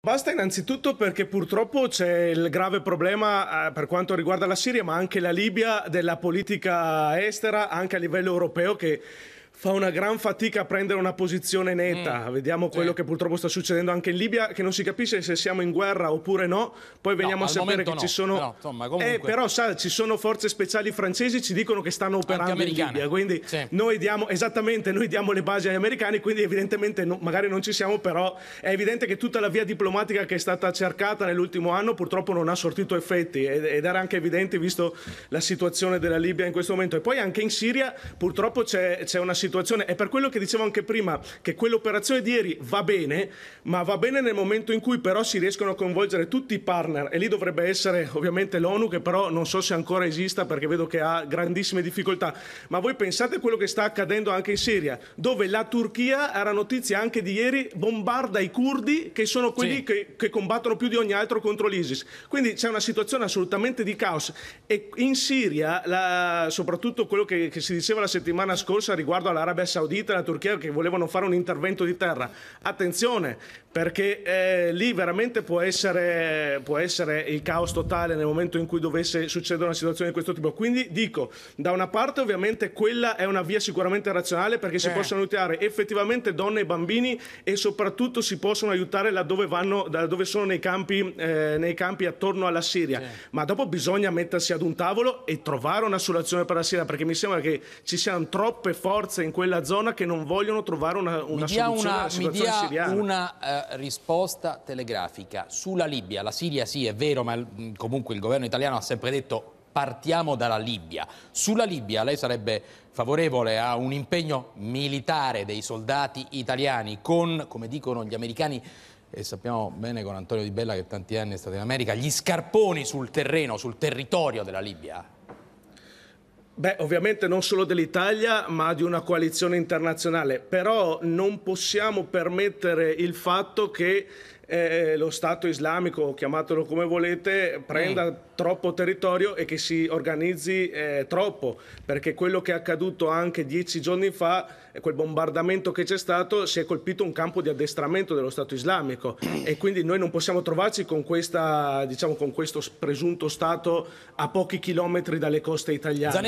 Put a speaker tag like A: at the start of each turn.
A: Basta innanzitutto perché purtroppo c'è il grave problema eh, per quanto riguarda la Siria, ma anche la Libia della politica estera, anche a livello europeo che fa una gran fatica a prendere una posizione netta. Mm. Vediamo quello sì. che purtroppo sta succedendo anche in Libia, che non si capisce se siamo in guerra oppure no. Poi veniamo no, a sapere che no. ci sono. Però,
B: insomma, comunque... eh, però,
A: sa, ci sono forze speciali francesi, ci dicono che stanno operando in Libia. Quindi sì. noi diamo esattamente noi diamo le basi agli americani. Quindi, evidentemente, no, magari non ci siamo, però è evidente che tutta la via diplomatica che è stata cercata nell'ultimo anno purtroppo non ha sortito effetti. Ed, ed era anche evidente, visto la situazione della Libia in questo momento. E poi anche in Siria purtroppo c'è, c'è una situazione situazione. È per quello che dicevo anche prima che quell'operazione di ieri va bene, ma va bene nel momento in cui però si riescono a coinvolgere tutti i partner e lì dovrebbe essere ovviamente l'ONU che però non so se ancora esista perché vedo che ha grandissime difficoltà. Ma voi pensate a quello che sta accadendo anche in Siria, dove la Turchia, era notizia anche di ieri, bombarda i curdi che sono quelli sì. che, che combattono più di ogni altro contro l'ISIS. Quindi c'è una situazione assolutamente di caos e in Siria, la, soprattutto quello che, che si diceva la settimana scorsa riguardo alla l'Arabia Saudita e la Turchia che volevano fare un intervento di terra. Attenzione, perché eh, lì veramente può essere, può essere, il caos totale nel momento in cui dovesse succedere una situazione di questo tipo. Quindi dico, da una parte ovviamente quella è una via sicuramente razionale perché si eh. possono aiutare effettivamente donne e bambini e soprattutto si possono aiutare laddove, vanno, laddove sono nei campi, eh, nei campi, attorno alla Siria. Ma dopo bisogna mettersi ad un tavolo e trovare una soluzione per la Siria perché mi sembra che ci siano troppe forze forze in quella zona che non vogliono trovare una, una soluzione una, alla situazione mi dia siriana.
B: una eh, risposta telegrafica sulla Libia. La Siria sì, è vero, ma mm, comunque il governo italiano ha sempre detto partiamo dalla Libia. Sulla Libia lei sarebbe favorevole a un impegno militare dei soldati italiani con, come dicono gli americani, e sappiamo bene con Antonio Di Bella che tanti anni è stato in America, gli scarponi sul terreno, sul territorio della Libia?
A: Beh, ovviamente non solo dell'Italia, ma di una coalizione internazionale, però non possiamo permettere il fatto che eh, lo Stato islamico, chiamatelo come volete, prenda mm. troppo territorio e che si organizzi eh, troppo, perché quello che è accaduto anche dieci giorni fa, quel bombardamento che c'è stato, si è colpito un campo di addestramento dello Stato islamico e quindi noi non possiamo trovarci con, questa, diciamo, con questo presunto Stato a pochi chilometri dalle coste italiane. Zanetti.